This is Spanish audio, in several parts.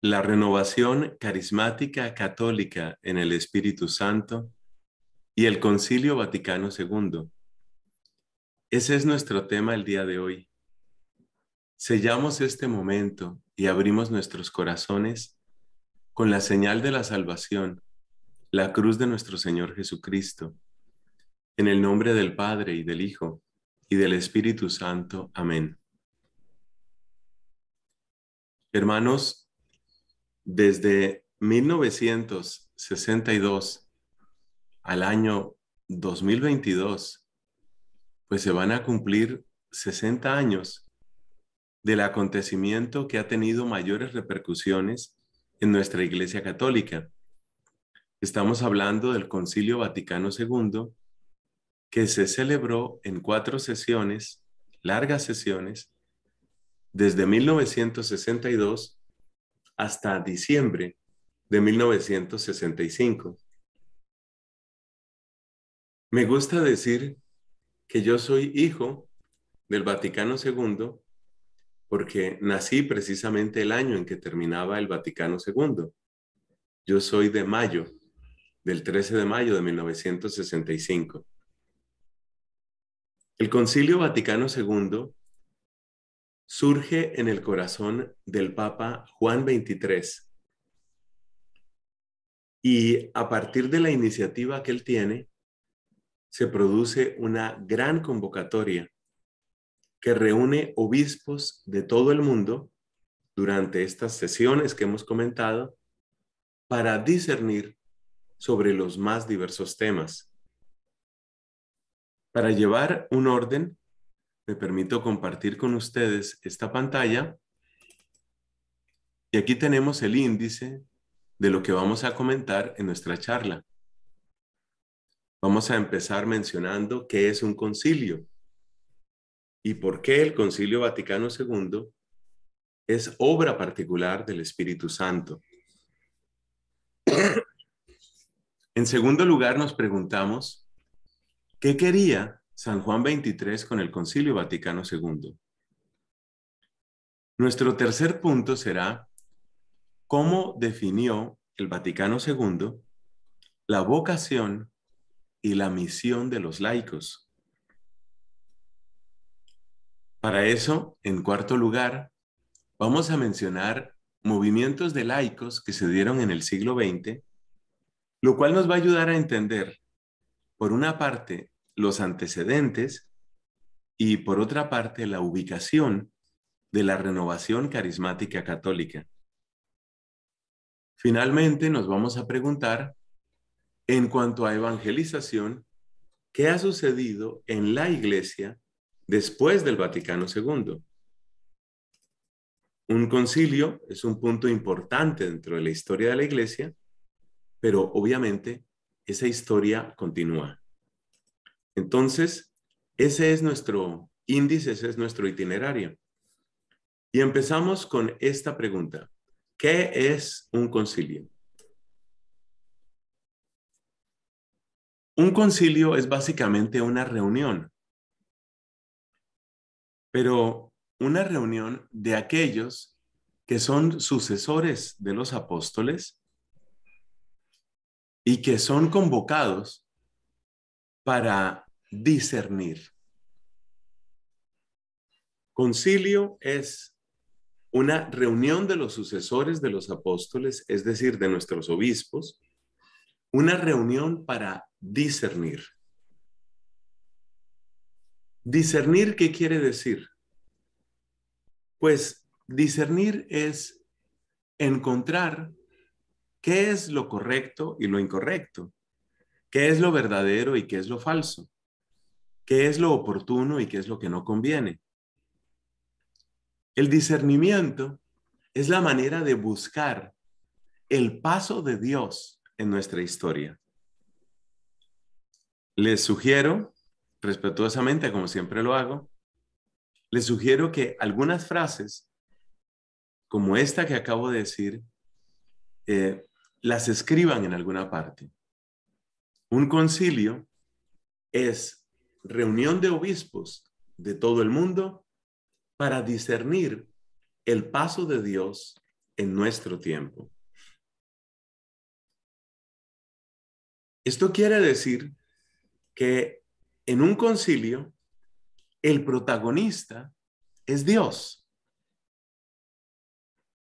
La renovación carismática católica en el Espíritu Santo y el Concilio Vaticano II. Ese es nuestro tema el día de hoy. Sellamos este momento y abrimos nuestros corazones con la señal de la salvación, la cruz de nuestro Señor Jesucristo. En el nombre del Padre y del Hijo y del Espíritu Santo. Amén. Hermanos, desde 1962 al año 2022, pues se van a cumplir 60 años del acontecimiento que ha tenido mayores repercusiones en nuestra Iglesia Católica. Estamos hablando del Concilio Vaticano II, que se celebró en cuatro sesiones, largas sesiones, desde 1962 hasta diciembre de 1965. Me gusta decir que yo soy hijo del Vaticano II porque nací precisamente el año en que terminaba el Vaticano II. Yo soy de mayo, del 13 de mayo de 1965. El Concilio Vaticano II surge en el corazón del Papa Juan XXIII. Y a partir de la iniciativa que él tiene, se produce una gran convocatoria que reúne obispos de todo el mundo durante estas sesiones que hemos comentado para discernir sobre los más diversos temas. Para llevar un orden, me permito compartir con ustedes esta pantalla. Y aquí tenemos el índice de lo que vamos a comentar en nuestra charla. Vamos a empezar mencionando qué es un concilio y por qué el Concilio Vaticano II es obra particular del Espíritu Santo. En segundo lugar, nos preguntamos, ¿qué quería San Juan 23 con el Concilio Vaticano II. Nuestro tercer punto será cómo definió el Vaticano II la vocación y la misión de los laicos. Para eso, en cuarto lugar, vamos a mencionar movimientos de laicos que se dieron en el siglo XX, lo cual nos va a ayudar a entender, por una parte, los antecedentes y por otra parte la ubicación de la renovación carismática católica. Finalmente nos vamos a preguntar, en cuanto a evangelización, ¿qué ha sucedido en la Iglesia después del Vaticano II? Un concilio es un punto importante dentro de la historia de la Iglesia, pero obviamente esa historia continúa. Entonces, ese es nuestro índice, ese es nuestro itinerario. Y empezamos con esta pregunta. ¿Qué es un concilio? Un concilio es básicamente una reunión, pero una reunión de aquellos que son sucesores de los apóstoles y que son convocados para discernir. Concilio es una reunión de los sucesores de los apóstoles, es decir, de nuestros obispos, una reunión para discernir. Discernir, ¿qué quiere decir? Pues discernir es encontrar qué es lo correcto y lo incorrecto, qué es lo verdadero y qué es lo falso, qué es lo oportuno y qué es lo que no conviene. El discernimiento es la manera de buscar el paso de Dios en nuestra historia. Les sugiero, respetuosamente, como siempre lo hago, les sugiero que algunas frases, como esta que acabo de decir, eh, las escriban en alguna parte. Un concilio es reunión de obispos de todo el mundo para discernir el paso de Dios en nuestro tiempo. Esto quiere decir que en un concilio el protagonista es Dios.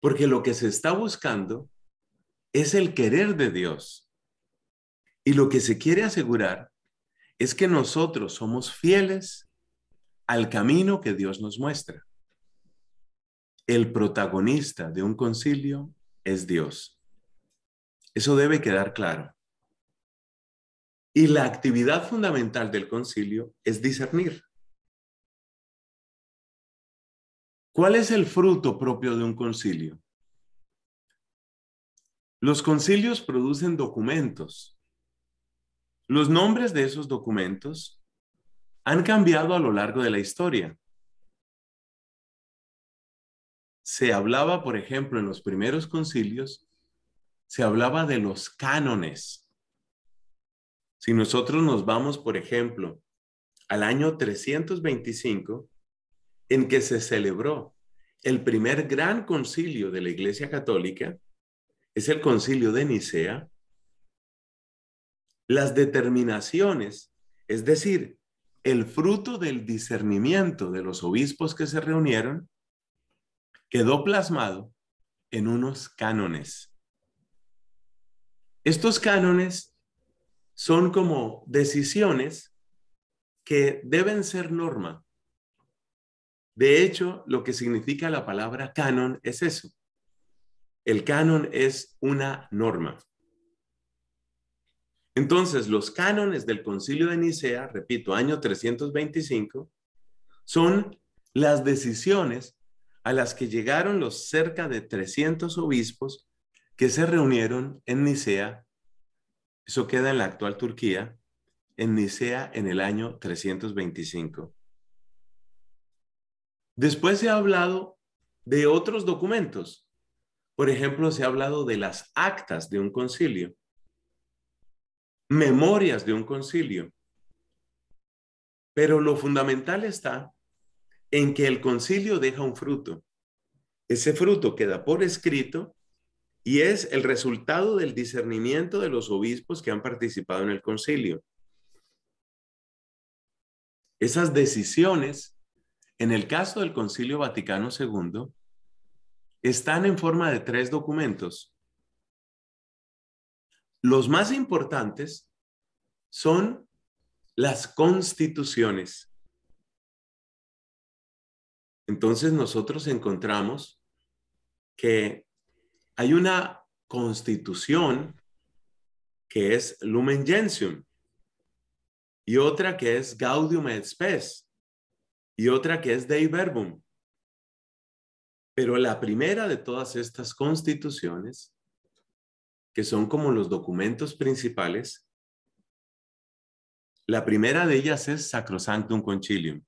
Porque lo que se está buscando es el querer de Dios. Y lo que se quiere asegurar es que nosotros somos fieles al camino que Dios nos muestra. El protagonista de un concilio es Dios. Eso debe quedar claro. Y la actividad fundamental del concilio es discernir. ¿Cuál es el fruto propio de un concilio? Los concilios producen documentos los nombres de esos documentos han cambiado a lo largo de la historia. Se hablaba, por ejemplo, en los primeros concilios, se hablaba de los cánones. Si nosotros nos vamos, por ejemplo, al año 325, en que se celebró el primer gran concilio de la Iglesia Católica, es el concilio de Nicea, las determinaciones, es decir, el fruto del discernimiento de los obispos que se reunieron, quedó plasmado en unos cánones. Estos cánones son como decisiones que deben ser norma. De hecho, lo que significa la palabra canon es eso. El canon es una norma. Entonces, los cánones del Concilio de Nicea, repito, año 325, son las decisiones a las que llegaron los cerca de 300 obispos que se reunieron en Nicea, eso queda en la actual Turquía, en Nicea en el año 325. Después se ha hablado de otros documentos. Por ejemplo, se ha hablado de las actas de un concilio memorias de un concilio. Pero lo fundamental está en que el concilio deja un fruto. Ese fruto queda por escrito y es el resultado del discernimiento de los obispos que han participado en el concilio. Esas decisiones, en el caso del concilio Vaticano II, están en forma de tres documentos los más importantes son las constituciones. Entonces nosotros encontramos que hay una constitución que es Lumen Gentium y otra que es Gaudium et Spes y otra que es Dei Verbum. Pero la primera de todas estas constituciones que son como los documentos principales. La primera de ellas es Sacrosanctum Concilium.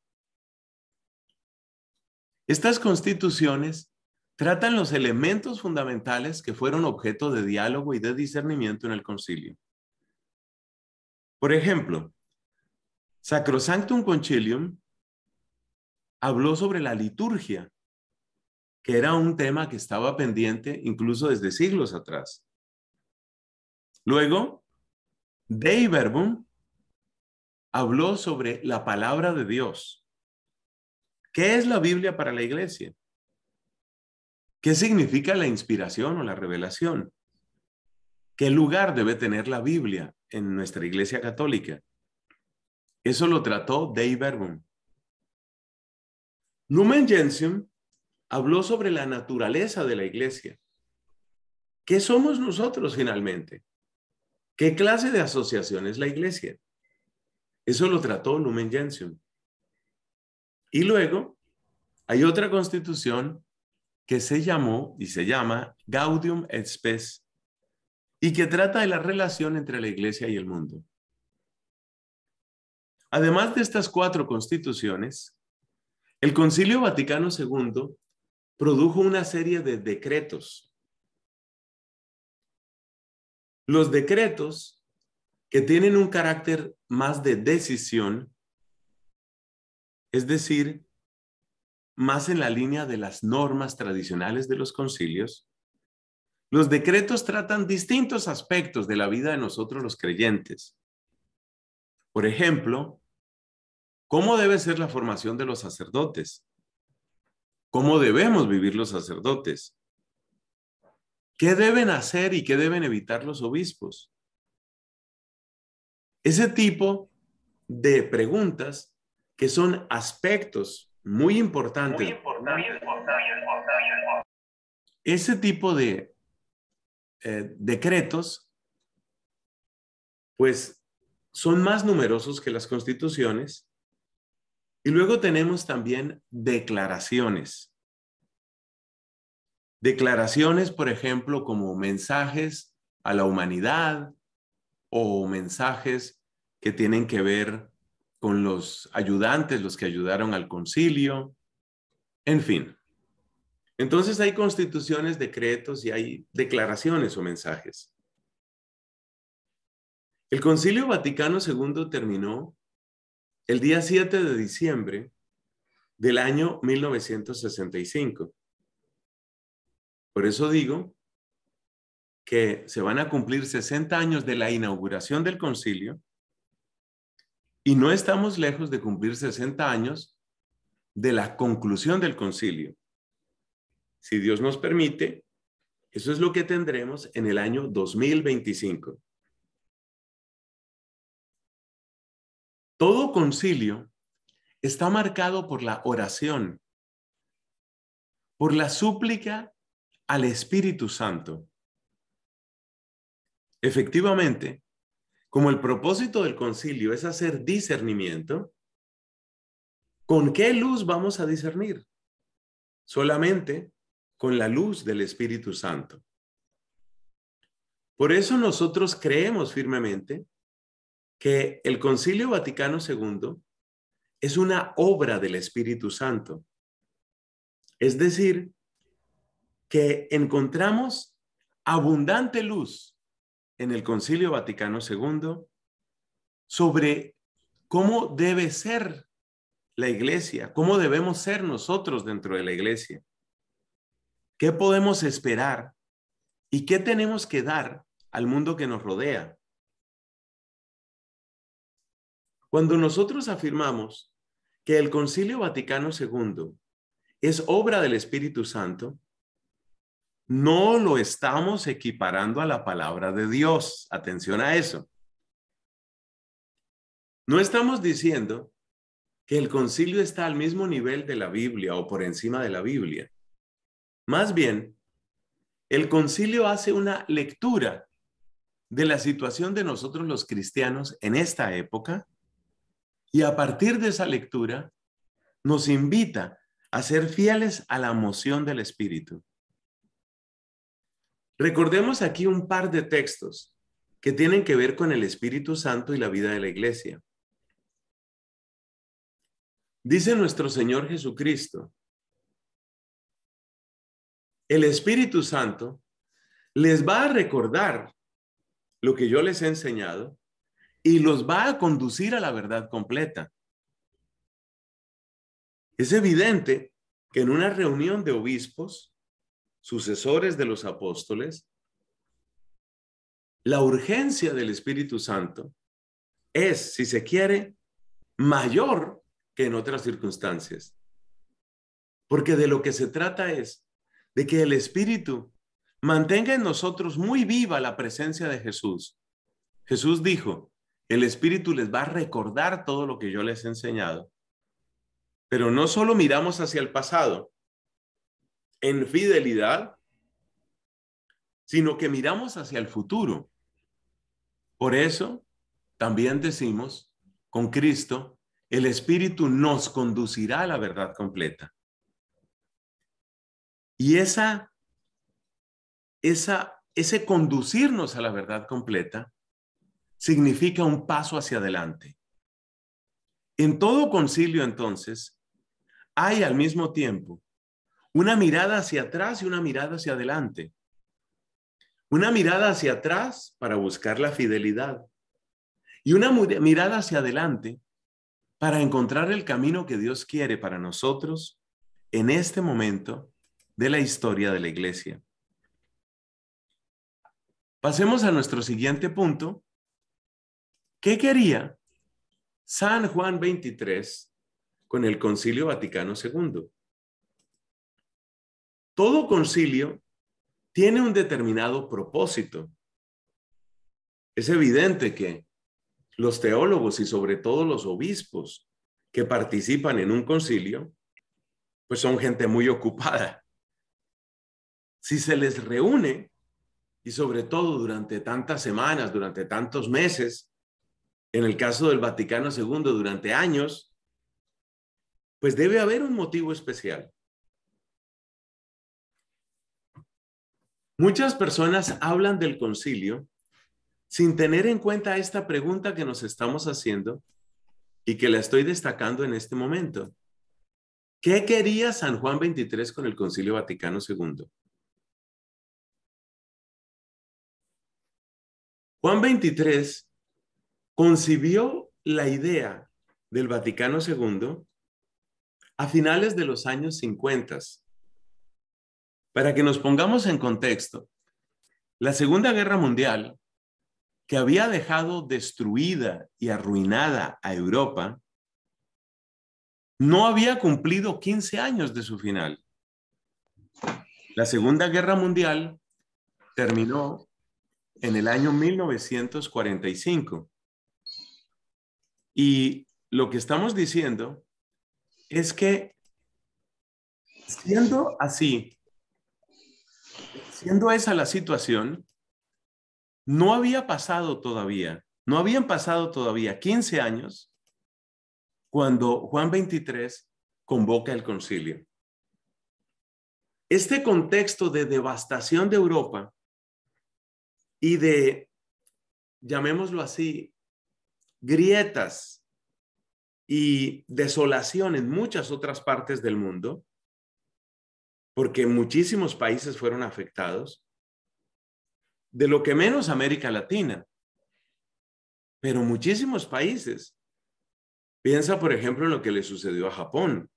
Estas constituciones tratan los elementos fundamentales que fueron objeto de diálogo y de discernimiento en el concilio. Por ejemplo, Sacrosanctum Concilium habló sobre la liturgia, que era un tema que estaba pendiente incluso desde siglos atrás. Luego, Dei Verbum habló sobre la palabra de Dios. ¿Qué es la Biblia para la iglesia? ¿Qué significa la inspiración o la revelación? ¿Qué lugar debe tener la Biblia en nuestra iglesia católica? Eso lo trató Dei Verbum. Lumen Gentium habló sobre la naturaleza de la iglesia. ¿Qué somos nosotros finalmente? ¿Qué clase de asociación es la iglesia? Eso lo trató Lumen Y luego hay otra constitución que se llamó y se llama Gaudium et Spes y que trata de la relación entre la iglesia y el mundo. Además de estas cuatro constituciones, el Concilio Vaticano II produjo una serie de decretos los decretos que tienen un carácter más de decisión, es decir, más en la línea de las normas tradicionales de los concilios, los decretos tratan distintos aspectos de la vida de nosotros los creyentes. Por ejemplo, ¿cómo debe ser la formación de los sacerdotes? ¿Cómo debemos vivir los sacerdotes? ¿Qué deben hacer y qué deben evitar los obispos? Ese tipo de preguntas que son aspectos muy importantes. Muy Ese tipo de eh, decretos, pues son más numerosos que las constituciones. Y luego tenemos también declaraciones. Declaraciones, por ejemplo, como mensajes a la humanidad o mensajes que tienen que ver con los ayudantes, los que ayudaron al concilio, en fin. Entonces hay constituciones, decretos y hay declaraciones o mensajes. El Concilio Vaticano II terminó el día 7 de diciembre del año 1965. Por eso digo que se van a cumplir 60 años de la inauguración del concilio y no estamos lejos de cumplir 60 años de la conclusión del concilio. Si Dios nos permite, eso es lo que tendremos en el año 2025. Todo concilio está marcado por la oración, por la súplica al Espíritu Santo. Efectivamente, como el propósito del concilio es hacer discernimiento, ¿con qué luz vamos a discernir? Solamente con la luz del Espíritu Santo. Por eso nosotros creemos firmemente que el Concilio Vaticano II es una obra del Espíritu Santo. Es decir, que encontramos abundante luz en el Concilio Vaticano II sobre cómo debe ser la iglesia, cómo debemos ser nosotros dentro de la iglesia, qué podemos esperar y qué tenemos que dar al mundo que nos rodea. Cuando nosotros afirmamos que el Concilio Vaticano II es obra del Espíritu Santo, no lo estamos equiparando a la palabra de Dios. Atención a eso. No estamos diciendo que el concilio está al mismo nivel de la Biblia o por encima de la Biblia. Más bien, el concilio hace una lectura de la situación de nosotros los cristianos en esta época y a partir de esa lectura nos invita a ser fieles a la moción del Espíritu. Recordemos aquí un par de textos que tienen que ver con el Espíritu Santo y la vida de la iglesia. Dice nuestro Señor Jesucristo, el Espíritu Santo les va a recordar lo que yo les he enseñado y los va a conducir a la verdad completa. Es evidente que en una reunión de obispos, sucesores de los apóstoles, la urgencia del Espíritu Santo es, si se quiere, mayor que en otras circunstancias. Porque de lo que se trata es de que el Espíritu mantenga en nosotros muy viva la presencia de Jesús. Jesús dijo, el Espíritu les va a recordar todo lo que yo les he enseñado. Pero no solo miramos hacia el pasado, en fidelidad, sino que miramos hacia el futuro. Por eso también decimos, con Cristo, el Espíritu nos conducirá a la verdad completa. Y esa, esa, ese conducirnos a la verdad completa significa un paso hacia adelante. En todo concilio, entonces, hay al mismo tiempo una mirada hacia atrás y una mirada hacia adelante. Una mirada hacia atrás para buscar la fidelidad y una mirada hacia adelante para encontrar el camino que Dios quiere para nosotros en este momento de la historia de la iglesia. Pasemos a nuestro siguiente punto. ¿Qué quería San Juan 23 con el Concilio Vaticano II? Todo concilio tiene un determinado propósito. Es evidente que los teólogos y sobre todo los obispos que participan en un concilio, pues son gente muy ocupada. Si se les reúne, y sobre todo durante tantas semanas, durante tantos meses, en el caso del Vaticano II, durante años, pues debe haber un motivo especial. Muchas personas hablan del concilio sin tener en cuenta esta pregunta que nos estamos haciendo y que la estoy destacando en este momento. ¿Qué quería San Juan 23 con el Concilio Vaticano II? Juan 23 concibió la idea del Vaticano II a finales de los años 50 para que nos pongamos en contexto, la Segunda Guerra Mundial, que había dejado destruida y arruinada a Europa, no había cumplido 15 años de su final. La Segunda Guerra Mundial terminó en el año 1945. Y lo que estamos diciendo es que, siendo así, Siendo esa la situación, no había pasado todavía, no habían pasado todavía 15 años cuando Juan 23 convoca el concilio. Este contexto de devastación de Europa y de, llamémoslo así, grietas y desolación en muchas otras partes del mundo, porque muchísimos países fueron afectados, de lo que menos América Latina, pero muchísimos países. Piensa, por ejemplo, en lo que le sucedió a Japón.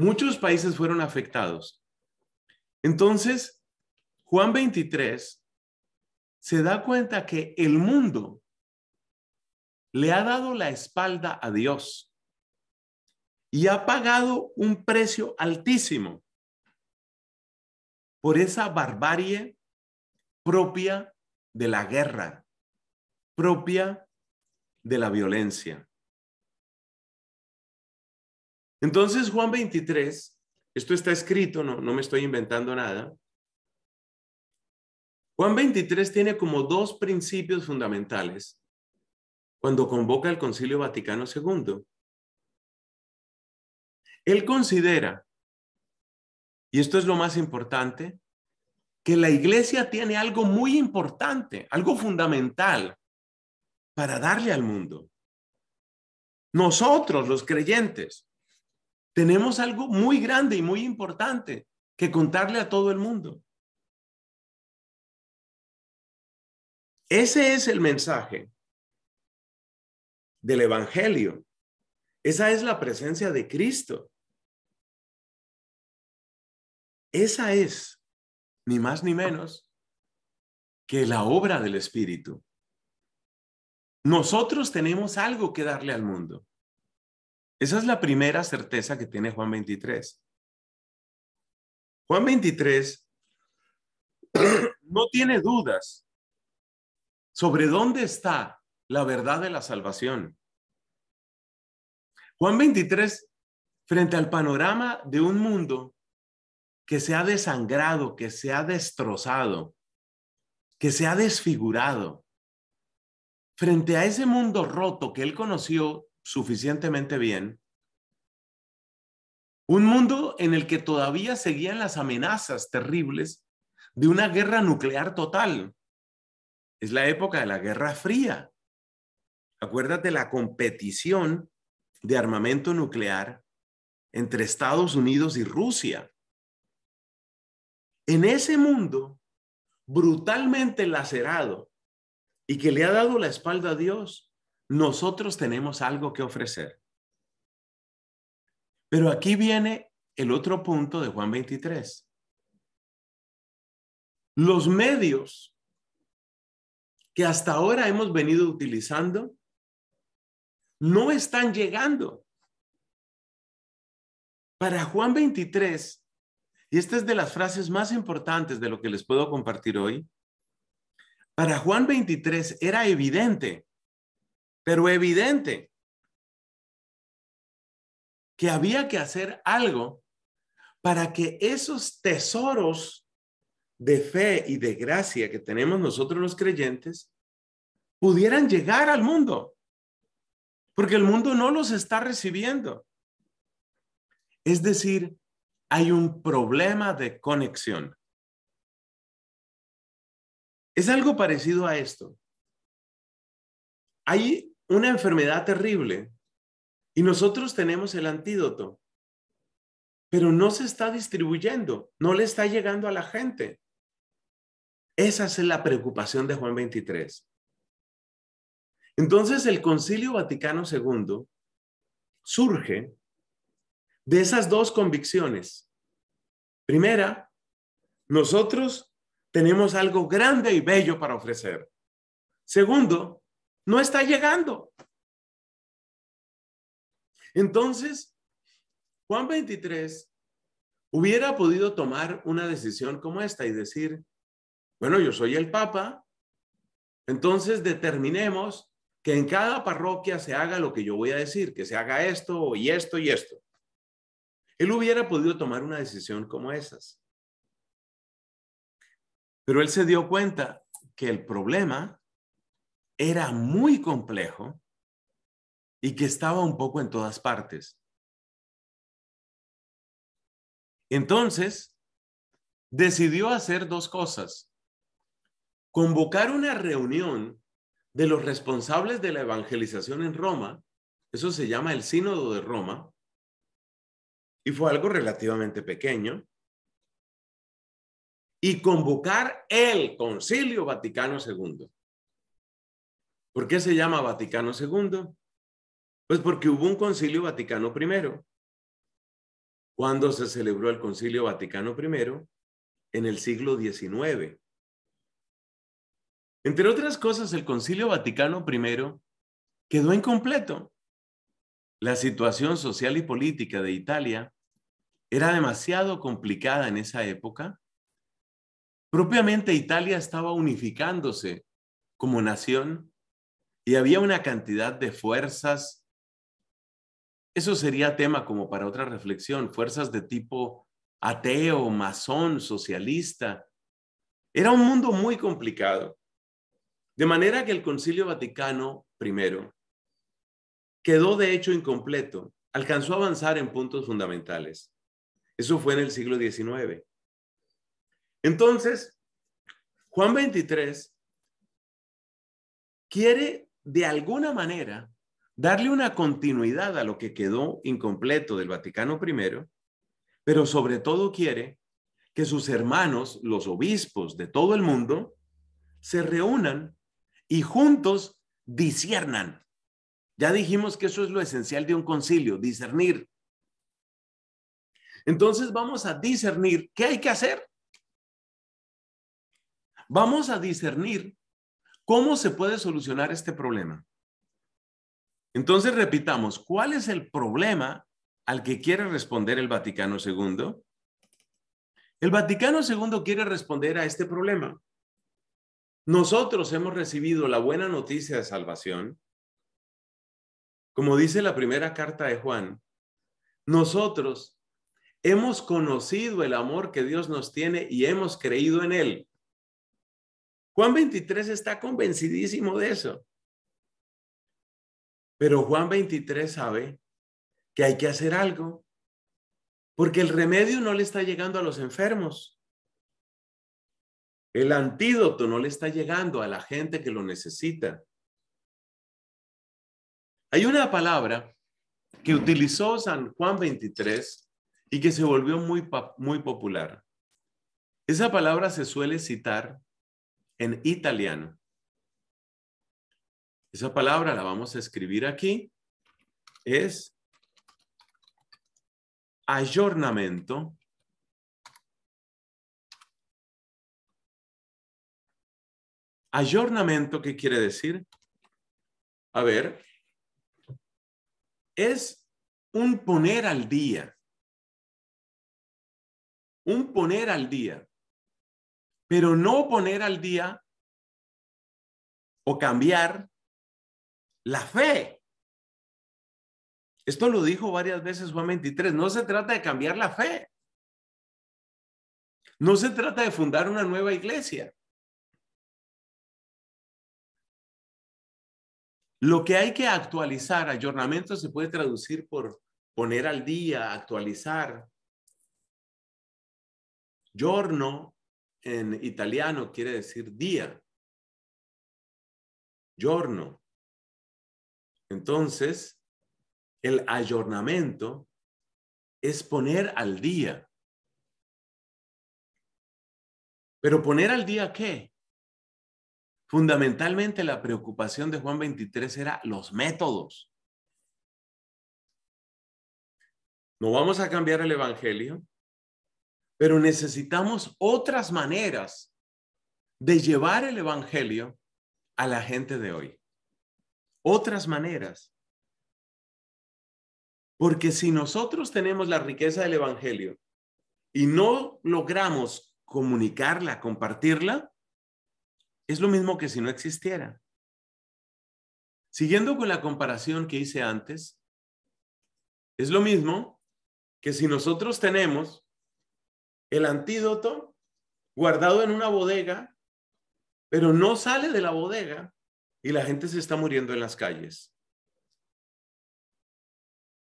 Muchos países fueron afectados. Entonces, Juan 23 se da cuenta que el mundo le ha dado la espalda a Dios y ha pagado un precio altísimo por esa barbarie propia de la guerra, propia de la violencia. Entonces Juan 23, esto está escrito, no, no me estoy inventando nada. Juan 23 tiene como dos principios fundamentales cuando convoca el Concilio Vaticano II. Él considera, y esto es lo más importante, que la iglesia tiene algo muy importante, algo fundamental para darle al mundo. Nosotros, los creyentes, tenemos algo muy grande y muy importante que contarle a todo el mundo. Ese es el mensaje del Evangelio. Esa es la presencia de Cristo. Esa es, ni más ni menos, que la obra del Espíritu. Nosotros tenemos algo que darle al mundo. Esa es la primera certeza que tiene Juan 23. Juan 23 no tiene dudas sobre dónde está la verdad de la salvación. Juan 23, frente al panorama de un mundo que se ha desangrado, que se ha destrozado, que se ha desfigurado. Frente a ese mundo roto que él conoció suficientemente bien, un mundo en el que todavía seguían las amenazas terribles de una guerra nuclear total. Es la época de la Guerra Fría. Acuérdate la competición de armamento nuclear entre Estados Unidos y Rusia en ese mundo brutalmente lacerado y que le ha dado la espalda a Dios, nosotros tenemos algo que ofrecer. Pero aquí viene el otro punto de Juan 23. Los medios que hasta ahora hemos venido utilizando no están llegando. Para Juan 23, y esta es de las frases más importantes de lo que les puedo compartir hoy. Para Juan 23 era evidente, pero evidente, que había que hacer algo para que esos tesoros de fe y de gracia que tenemos nosotros los creyentes pudieran llegar al mundo, porque el mundo no los está recibiendo. Es decir, hay un problema de conexión. Es algo parecido a esto. Hay una enfermedad terrible y nosotros tenemos el antídoto, pero no se está distribuyendo, no le está llegando a la gente. Esa es la preocupación de Juan 23. Entonces el Concilio Vaticano II surge de esas dos convicciones. Primera, nosotros tenemos algo grande y bello para ofrecer. Segundo, no está llegando. Entonces, Juan 23 hubiera podido tomar una decisión como esta y decir, bueno, yo soy el Papa, entonces determinemos que en cada parroquia se haga lo que yo voy a decir, que se haga esto y esto y esto. Él hubiera podido tomar una decisión como esas. Pero él se dio cuenta que el problema era muy complejo y que estaba un poco en todas partes. Entonces, decidió hacer dos cosas. Convocar una reunión de los responsables de la evangelización en Roma, eso se llama el Sínodo de Roma, y fue algo relativamente pequeño, y convocar el Concilio Vaticano II. ¿Por qué se llama Vaticano II? Pues porque hubo un Concilio Vaticano I. Cuando se celebró el Concilio Vaticano I? En el siglo XIX. Entre otras cosas, el Concilio Vaticano I quedó incompleto. La situación social y política de Italia era demasiado complicada en esa época. Propiamente Italia estaba unificándose como nación y había una cantidad de fuerzas. Eso sería tema como para otra reflexión, fuerzas de tipo ateo, masón, socialista. Era un mundo muy complicado. De manera que el Concilio Vaticano I quedó de hecho incompleto, alcanzó a avanzar en puntos fundamentales. Eso fue en el siglo XIX. Entonces, Juan 23 quiere de alguna manera darle una continuidad a lo que quedó incompleto del Vaticano I, pero sobre todo quiere que sus hermanos, los obispos de todo el mundo, se reúnan y juntos discernan. Ya dijimos que eso es lo esencial de un concilio, discernir, entonces vamos a discernir qué hay que hacer. Vamos a discernir cómo se puede solucionar este problema. Entonces repitamos, ¿cuál es el problema al que quiere responder el Vaticano II? El Vaticano II quiere responder a este problema. Nosotros hemos recibido la buena noticia de salvación. Como dice la primera carta de Juan, nosotros Hemos conocido el amor que Dios nos tiene y hemos creído en él. Juan 23 está convencidísimo de eso. Pero Juan 23 sabe que hay que hacer algo, porque el remedio no le está llegando a los enfermos. El antídoto no le está llegando a la gente que lo necesita. Hay una palabra que utilizó San Juan 23 y que se volvió muy, muy popular. Esa palabra se suele citar en italiano. Esa palabra la vamos a escribir aquí. Es Ayornamento. Ayornamento, ¿qué quiere decir? A ver, es un poner al día un poner al día, pero no poner al día o cambiar la fe. Esto lo dijo varias veces Juan 23, no se trata de cambiar la fe. No se trata de fundar una nueva iglesia. Lo que hay que actualizar, ayornamiento se puede traducir por poner al día, actualizar, Giorno en italiano quiere decir día. Giorno. Entonces, el ayornamiento es poner al día. Pero poner al día qué? Fundamentalmente la preocupación de Juan 23 era los métodos. No vamos a cambiar el Evangelio, pero necesitamos otras maneras de llevar el Evangelio a la gente de hoy. Otras maneras. Porque si nosotros tenemos la riqueza del Evangelio y no logramos comunicarla, compartirla, es lo mismo que si no existiera. Siguiendo con la comparación que hice antes, es lo mismo que si nosotros tenemos el antídoto guardado en una bodega, pero no sale de la bodega y la gente se está muriendo en las calles.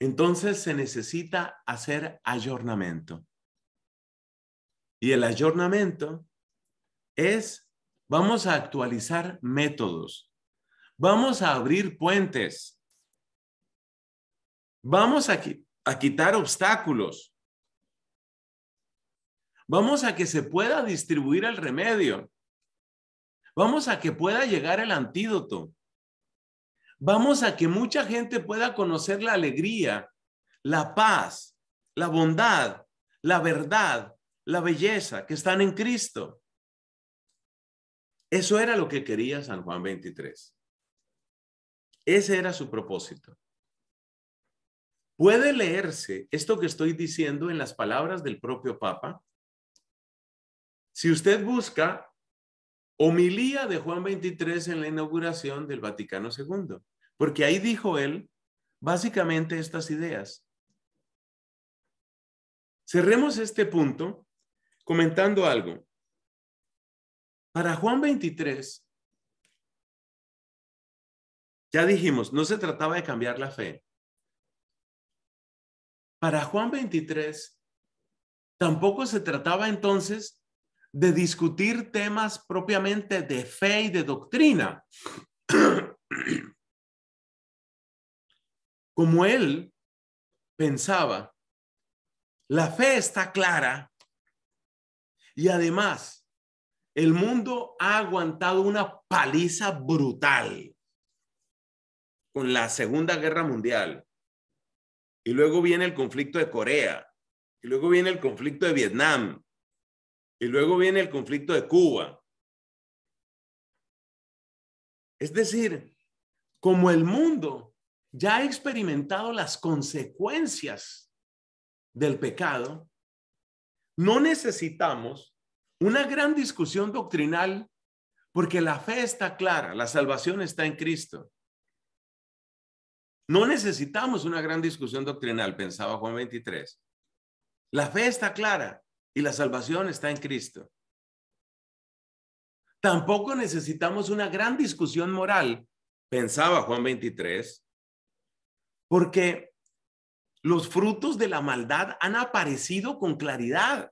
Entonces se necesita hacer ayornamiento. Y el ayornamiento es, vamos a actualizar métodos, vamos a abrir puentes, vamos a, a quitar obstáculos, Vamos a que se pueda distribuir el remedio. Vamos a que pueda llegar el antídoto. Vamos a que mucha gente pueda conocer la alegría, la paz, la bondad, la verdad, la belleza que están en Cristo. Eso era lo que quería San Juan 23. Ese era su propósito. Puede leerse esto que estoy diciendo en las palabras del propio Papa si usted busca homilía de Juan 23 en la inauguración del Vaticano II, porque ahí dijo él básicamente estas ideas. Cerremos este punto comentando algo. Para Juan 23, ya dijimos, no se trataba de cambiar la fe. Para Juan 23, tampoco se trataba entonces de discutir temas propiamente de fe y de doctrina. Como él pensaba, la fe está clara y además el mundo ha aguantado una paliza brutal con la Segunda Guerra Mundial y luego viene el conflicto de Corea y luego viene el conflicto de Vietnam y luego viene el conflicto de Cuba. Es decir, como el mundo ya ha experimentado las consecuencias del pecado, no necesitamos una gran discusión doctrinal porque la fe está clara, la salvación está en Cristo. No necesitamos una gran discusión doctrinal, pensaba Juan 23. La fe está clara, y la salvación está en Cristo. Tampoco necesitamos una gran discusión moral, pensaba Juan 23, porque los frutos de la maldad han aparecido con claridad.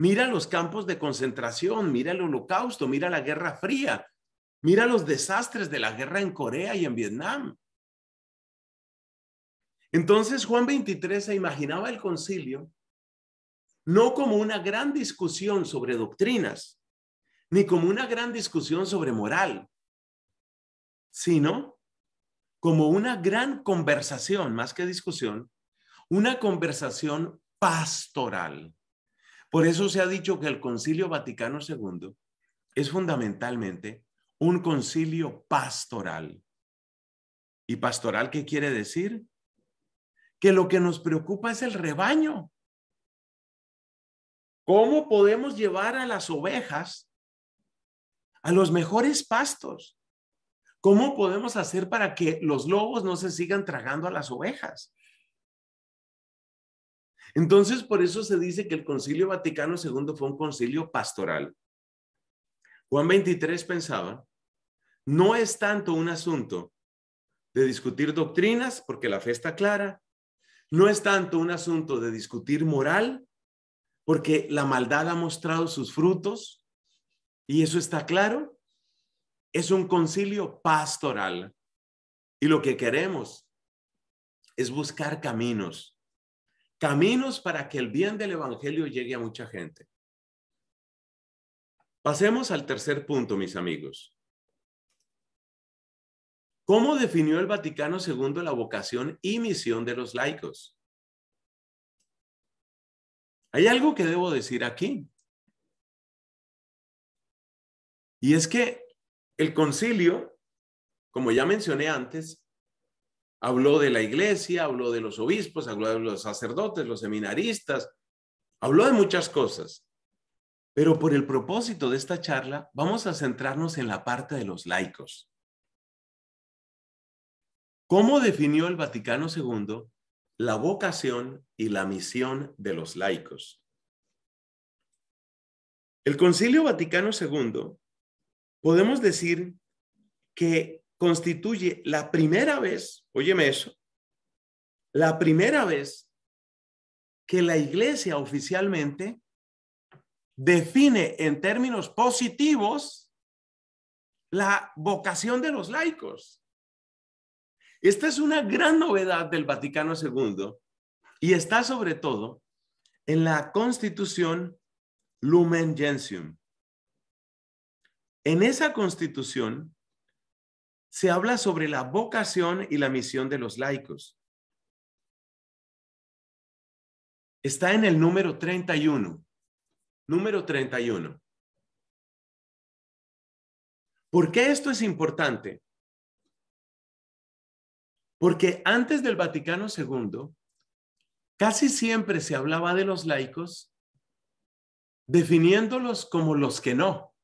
Mira los campos de concentración, mira el holocausto, mira la Guerra Fría, mira los desastres de la guerra en Corea y en Vietnam. Entonces Juan 23 se imaginaba el concilio no como una gran discusión sobre doctrinas, ni como una gran discusión sobre moral, sino como una gran conversación, más que discusión, una conversación pastoral. Por eso se ha dicho que el Concilio Vaticano II es fundamentalmente un concilio pastoral. ¿Y pastoral qué quiere decir? Que lo que nos preocupa es el rebaño, ¿Cómo podemos llevar a las ovejas a los mejores pastos? ¿Cómo podemos hacer para que los lobos no se sigan tragando a las ovejas? Entonces, por eso se dice que el Concilio Vaticano II fue un concilio pastoral. Juan 23 pensaba, no es tanto un asunto de discutir doctrinas, porque la fe está clara, no es tanto un asunto de discutir moral, porque la maldad ha mostrado sus frutos y eso está claro. Es un concilio pastoral y lo que queremos es buscar caminos, caminos para que el bien del Evangelio llegue a mucha gente. Pasemos al tercer punto, mis amigos. ¿Cómo definió el Vaticano segundo la vocación y misión de los laicos? Hay algo que debo decir aquí. Y es que el concilio, como ya mencioné antes, habló de la iglesia, habló de los obispos, habló de los sacerdotes, los seminaristas, habló de muchas cosas. Pero por el propósito de esta charla, vamos a centrarnos en la parte de los laicos. ¿Cómo definió el Vaticano II la vocación y la misión de los laicos. El Concilio Vaticano II, podemos decir que constituye la primera vez, óyeme eso, la primera vez que la Iglesia oficialmente define en términos positivos la vocación de los laicos. Esta es una gran novedad del Vaticano II y está sobre todo en la constitución Lumen Gentium. En esa constitución se habla sobre la vocación y la misión de los laicos. Está en el número 31. Número 31. ¿Por qué esto es importante? Porque antes del Vaticano II, casi siempre se hablaba de los laicos definiéndolos como los que no.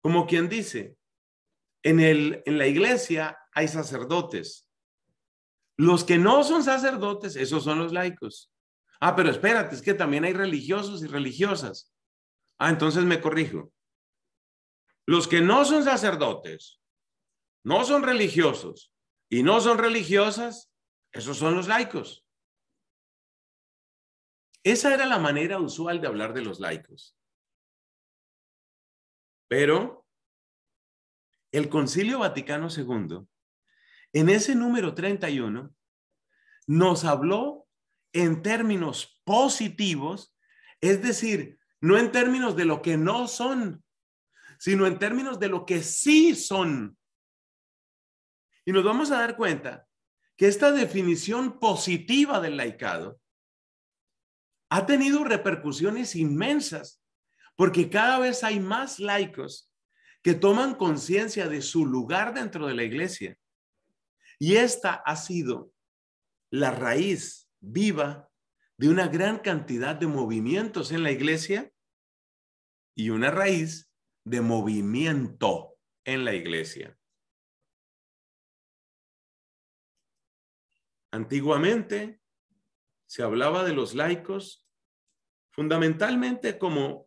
Como quien dice, en, la iglesia hay sacerdotes. Los que no son sacerdotes, esos son los laicos. Ah, pero espérate, es que también hay religiosos y religiosas. Ah, entonces me corrijo. Los que no son sacerdotes, no son religiosos, y no son religiosas, esos son los laicos. Esa era la manera usual de hablar de los laicos. Pero el Concilio Vaticano II, en ese número 31, nos habló en términos positivos, es decir, no en términos de lo que no son, sino en términos de lo que sí son. Y nos vamos a dar cuenta que esta definición positiva del laicado ha tenido repercusiones inmensas, porque cada vez hay más laicos que toman conciencia de su lugar dentro de la iglesia. Y esta ha sido la raíz viva de una gran cantidad de movimientos en la iglesia y una raíz de movimiento en la iglesia. Antiguamente se hablaba de los laicos fundamentalmente como,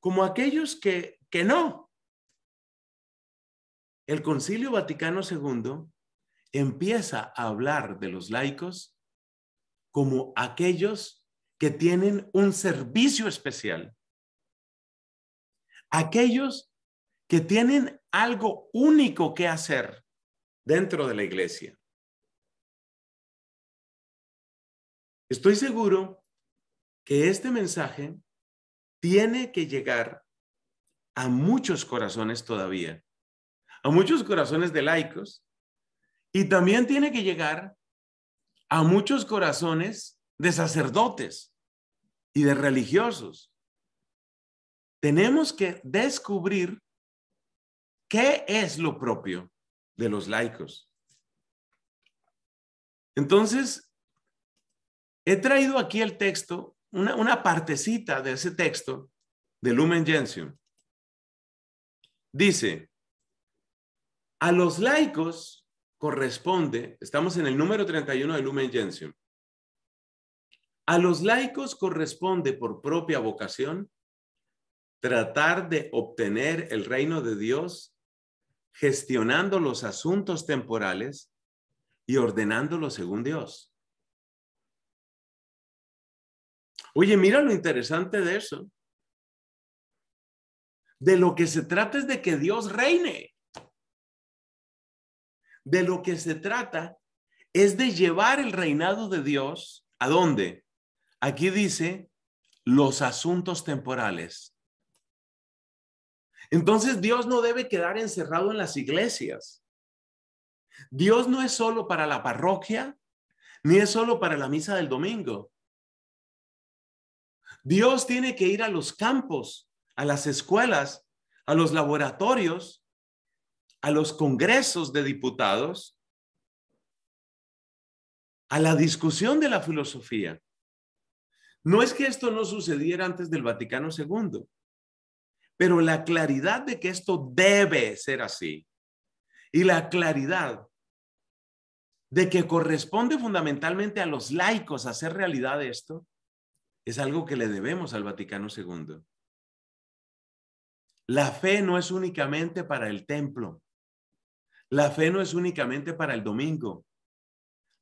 como aquellos que, que no. El Concilio Vaticano II empieza a hablar de los laicos como aquellos que tienen un servicio especial, aquellos que tienen algo único que hacer dentro de la iglesia. Estoy seguro que este mensaje tiene que llegar a muchos corazones todavía, a muchos corazones de laicos, y también tiene que llegar a muchos corazones de sacerdotes y de religiosos. Tenemos que descubrir qué es lo propio de los laicos. Entonces, He traído aquí el texto, una, partecita de ese texto de Lumen Gentium. Dice, a los laicos corresponde, estamos en el número 31 de Lumen Gentium, a los laicos corresponde por propia vocación tratar de obtener el reino de Dios gestionando los asuntos temporales y ordenándolo según Dios. Oye, mira lo interesante de eso. De lo que se trata es de que Dios reine. De lo que se trata es de llevar el reinado de Dios a dónde? Aquí dice los asuntos temporales. Entonces Dios no debe quedar encerrado en las iglesias. Dios no es solo para la parroquia, ni es solo para la misa del domingo. Dios tiene que ir a los campos, a las escuelas, a los laboratorios, a los congresos de diputados, a la discusión de la filosofía. No es que esto no sucediera antes del Vaticano II, pero la claridad de que esto debe ser así y la claridad de que corresponde fundamentalmente a los laicos hacer realidad esto, es algo que le debemos al Vaticano II. La fe no es únicamente para el templo. La fe no es únicamente para el domingo.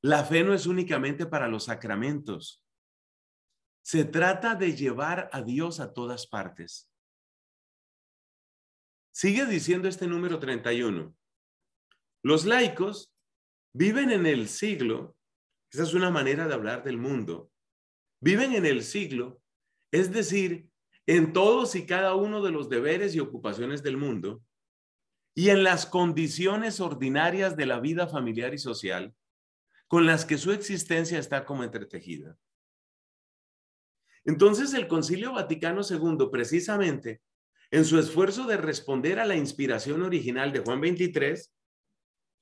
La fe no es únicamente para los sacramentos. Se trata de llevar a Dios a todas partes. Sigue diciendo este número 31. Los laicos viven en el siglo, esa es una manera de hablar del mundo, viven en el siglo, es decir, en todos y cada uno de los deberes y ocupaciones del mundo y en las condiciones ordinarias de la vida familiar y social con las que su existencia está como entretejida. Entonces el Concilio Vaticano II, precisamente en su esfuerzo de responder a la inspiración original de Juan 23,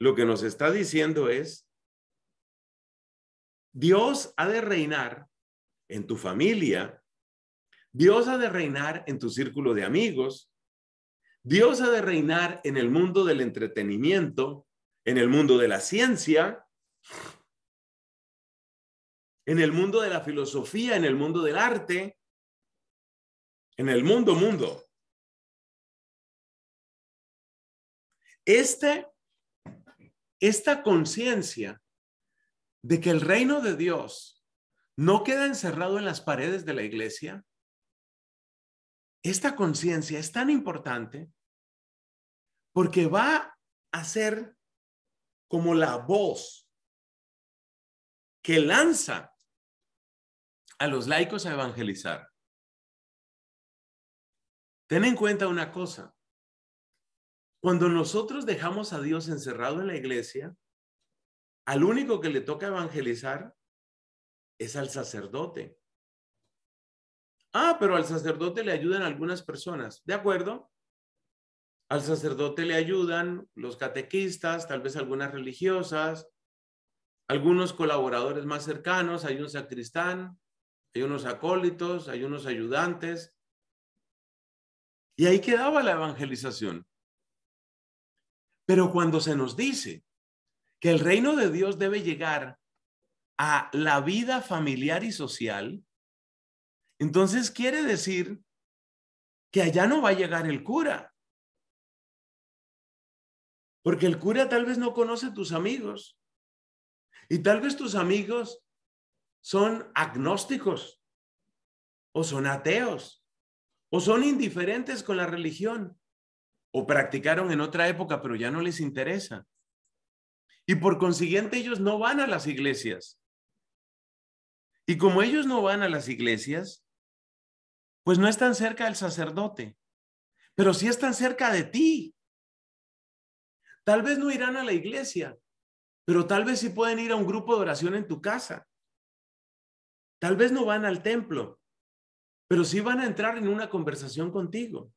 lo que nos está diciendo es, Dios ha de reinar en tu familia. Dios ha de reinar en tu círculo de amigos. Dios ha de reinar en el mundo del entretenimiento, en el mundo de la ciencia, en el mundo de la filosofía, en el mundo del arte, en el mundo mundo. Este, esta conciencia de que el reino de Dios no queda encerrado en las paredes de la iglesia. Esta conciencia es tan importante porque va a ser como la voz que lanza a los laicos a evangelizar. Ten en cuenta una cosa. Cuando nosotros dejamos a Dios encerrado en la iglesia, al único que le toca evangelizar es al sacerdote. Ah, pero al sacerdote le ayudan algunas personas. De acuerdo. Al sacerdote le ayudan los catequistas, tal vez algunas religiosas, algunos colaboradores más cercanos, hay un sacristán, hay unos acólitos, hay unos ayudantes. Y ahí quedaba la evangelización. Pero cuando se nos dice que el reino de Dios debe llegar a la vida familiar y social, entonces quiere decir que allá no va a llegar el cura. Porque el cura tal vez no conoce a tus amigos. Y tal vez tus amigos son agnósticos o son ateos o son indiferentes con la religión o practicaron en otra época pero ya no les interesa. Y por consiguiente ellos no van a las iglesias. Y como ellos no van a las iglesias, pues no están cerca del sacerdote, pero sí están cerca de ti. Tal vez no irán a la iglesia, pero tal vez sí pueden ir a un grupo de oración en tu casa. Tal vez no van al templo, pero sí van a entrar en una conversación contigo.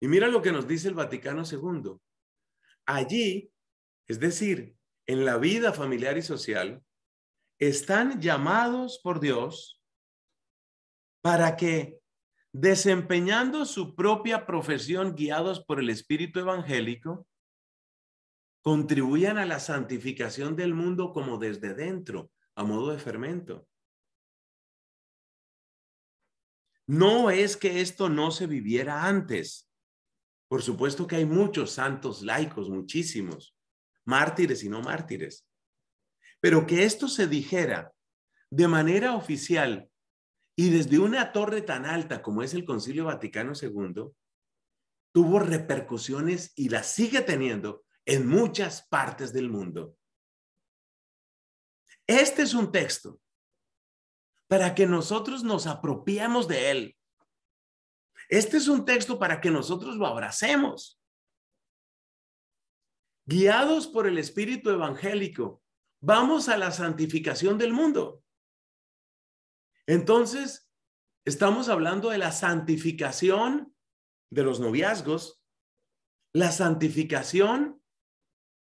Y mira lo que nos dice el Vaticano II. Allí, es decir, en la vida familiar y social, están llamados por Dios para que, desempeñando su propia profesión guiados por el Espíritu Evangélico, contribuyan a la santificación del mundo como desde dentro, a modo de fermento. No es que esto no se viviera antes. Por supuesto que hay muchos santos laicos, muchísimos, mártires y no mártires. Pero que esto se dijera de manera oficial y desde una torre tan alta como es el Concilio Vaticano II, tuvo repercusiones y las sigue teniendo en muchas partes del mundo. Este es un texto para que nosotros nos apropiemos de él. Este es un texto para que nosotros lo abracemos. Guiados por el espíritu evangélico, vamos a la santificación del mundo. Entonces, estamos hablando de la santificación de los noviazgos, la santificación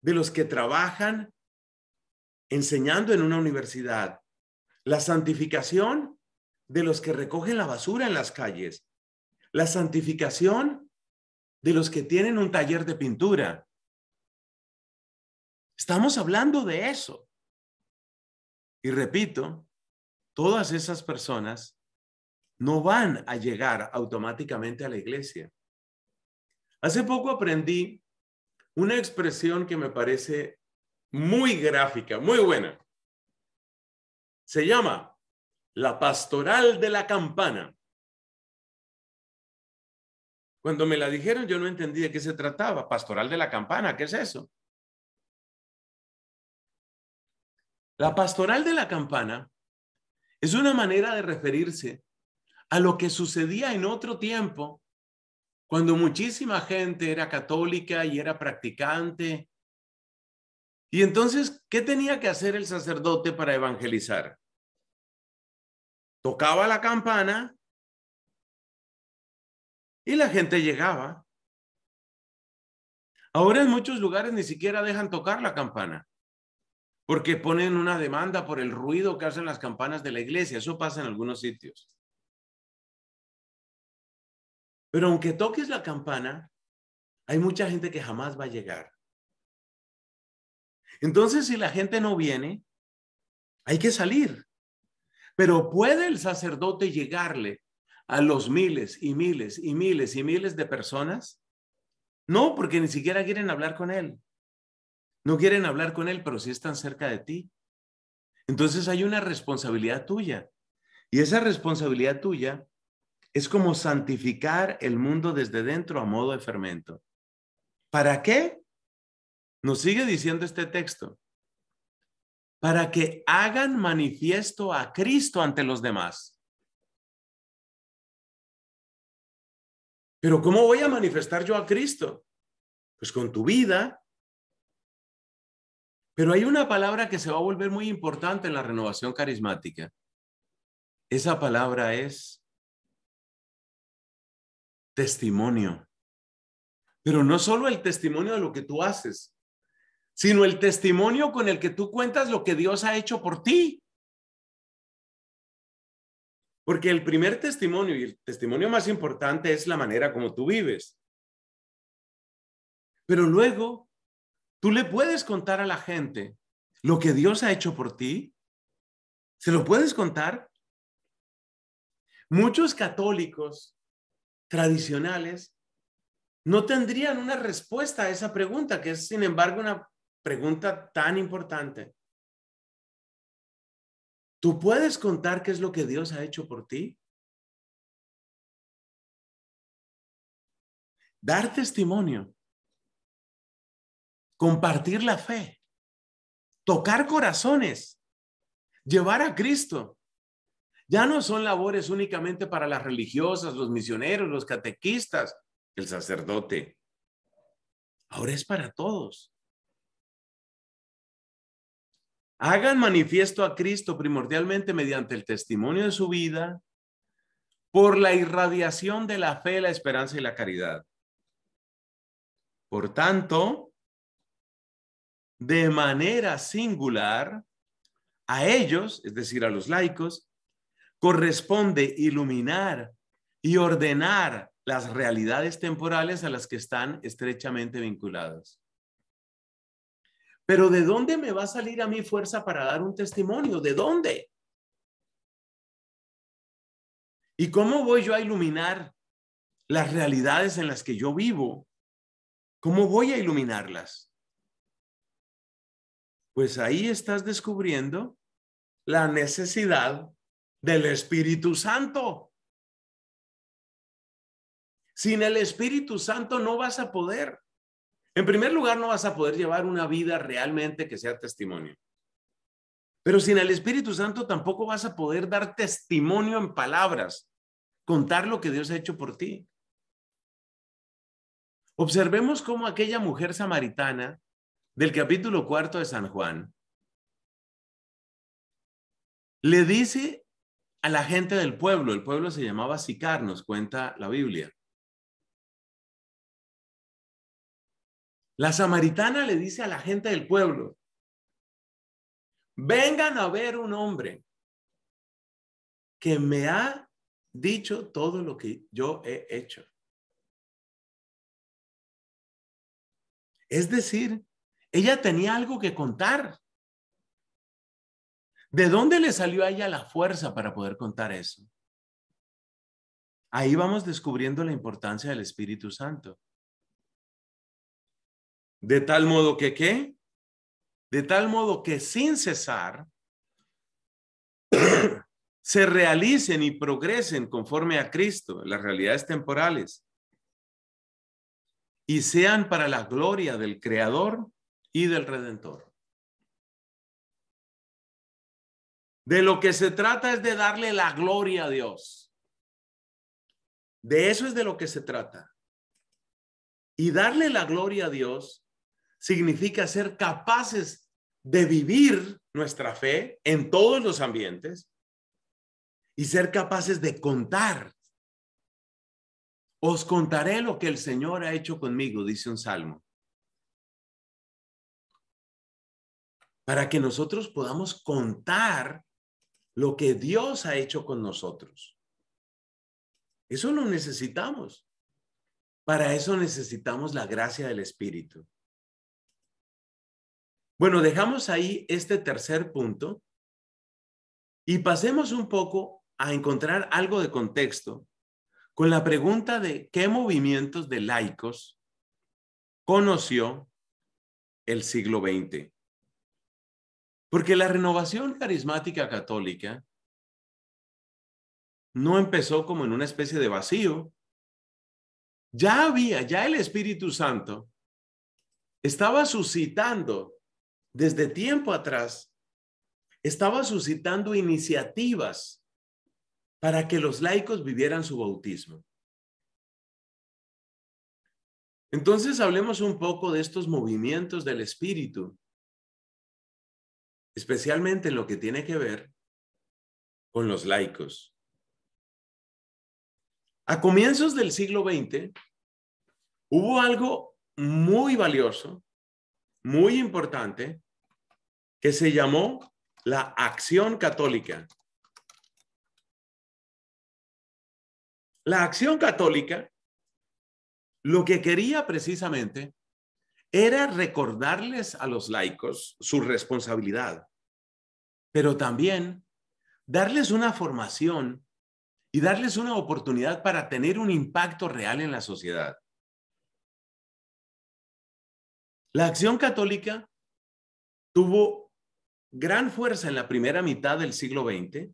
de los que trabajan enseñando en una universidad, la santificación de los que recogen la basura en las calles, la santificación de los que tienen un taller de pintura, Estamos hablando de eso. Y repito, todas esas personas no van a llegar automáticamente a la iglesia. Hace poco aprendí una expresión que me parece muy gráfica, muy buena. Se llama la pastoral de la campana. Cuando me la dijeron yo no entendí de qué se trataba. Pastoral de la campana, ¿qué es eso? La pastoral de la campana es una manera de referirse a lo que sucedía en otro tiempo, cuando muchísima gente era católica y era practicante. Y entonces, ¿qué tenía que hacer el sacerdote para evangelizar? Tocaba la campana y la gente llegaba. Ahora en muchos lugares ni siquiera dejan tocar la campana porque ponen una demanda por el ruido que hacen las campanas de la iglesia. Eso pasa en algunos sitios. Pero aunque toques la campana, hay mucha gente que jamás va a llegar. Entonces, si la gente no viene, hay que salir. Pero puede el sacerdote llegarle a los miles y miles y miles y miles de personas? No, porque ni siquiera quieren hablar con él. No quieren hablar con él, pero sí están cerca de ti. Entonces hay una responsabilidad tuya. Y esa responsabilidad tuya es como santificar el mundo desde dentro a modo de fermento. ¿Para qué? Nos sigue diciendo este texto. Para que hagan manifiesto a Cristo ante los demás. Pero ¿cómo voy a manifestar yo a Cristo? Pues con tu vida, pero hay una palabra que se va a volver muy importante en la renovación carismática. Esa palabra es testimonio. Pero no solo el testimonio de lo que tú haces, sino el testimonio con el que tú cuentas lo que Dios ha hecho por ti. Porque el primer testimonio y el testimonio más importante es la manera como tú vives. Pero luego Tú le puedes contar a la gente lo que Dios ha hecho por ti. ¿Se lo puedes contar? Muchos católicos tradicionales no tendrían una respuesta a esa pregunta, que es, sin embargo, una pregunta tan importante. ¿Tú puedes contar qué es lo que Dios ha hecho por ti? Dar testimonio compartir la fe, tocar corazones, llevar a Cristo. Ya no son labores únicamente para las religiosas, los misioneros, los catequistas, el sacerdote. Ahora es para todos. Hagan manifiesto a Cristo primordialmente mediante el testimonio de su vida, por la irradiación de la fe, la esperanza y la caridad. Por tanto, de manera singular, a ellos, es decir, a los laicos, corresponde iluminar y ordenar las realidades temporales a las que están estrechamente vinculadas. Pero ¿de dónde me va a salir a mi fuerza para dar un testimonio? ¿De dónde? ¿Y cómo voy yo a iluminar las realidades en las que yo vivo? ¿Cómo voy a iluminarlas? pues ahí estás descubriendo la necesidad del Espíritu Santo. Sin el Espíritu Santo no vas a poder. En primer lugar, no vas a poder llevar una vida realmente que sea testimonio. Pero sin el Espíritu Santo tampoco vas a poder dar testimonio en palabras, contar lo que Dios ha hecho por ti. Observemos cómo aquella mujer samaritana del capítulo cuarto de San Juan, le dice a la gente del pueblo, el pueblo se llamaba Sicar, nos cuenta la Biblia. La samaritana le dice a la gente del pueblo, vengan a ver un hombre que me ha dicho todo lo que yo he hecho. Es decir, ella tenía algo que contar. ¿De dónde le salió a ella la fuerza para poder contar eso? Ahí vamos descubriendo la importancia del Espíritu Santo. De tal modo que qué? De tal modo que sin cesar se realicen y progresen conforme a Cristo las realidades temporales y sean para la gloria del Creador y del Redentor. De lo que se trata es de darle la gloria a Dios. De eso es de lo que se trata. Y darle la gloria a Dios significa ser capaces de vivir nuestra fe en todos los ambientes y ser capaces de contar. Os contaré lo que el Señor ha hecho conmigo, dice un salmo. para que nosotros podamos contar lo que Dios ha hecho con nosotros. Eso lo necesitamos. Para eso necesitamos la gracia del Espíritu. Bueno, dejamos ahí este tercer punto y pasemos un poco a encontrar algo de contexto con la pregunta de qué movimientos de laicos conoció el siglo XX. Porque la renovación carismática católica no empezó como en una especie de vacío. Ya había, ya el Espíritu Santo estaba suscitando desde tiempo atrás, estaba suscitando iniciativas para que los laicos vivieran su bautismo. Entonces hablemos un poco de estos movimientos del Espíritu especialmente en lo que tiene que ver con los laicos. A comienzos del siglo XX hubo algo muy valioso, muy importante, que se llamó la acción católica. La acción católica lo que quería precisamente era recordarles a los laicos su responsabilidad, pero también darles una formación y darles una oportunidad para tener un impacto real en la sociedad. La acción católica tuvo gran fuerza en la primera mitad del siglo XX.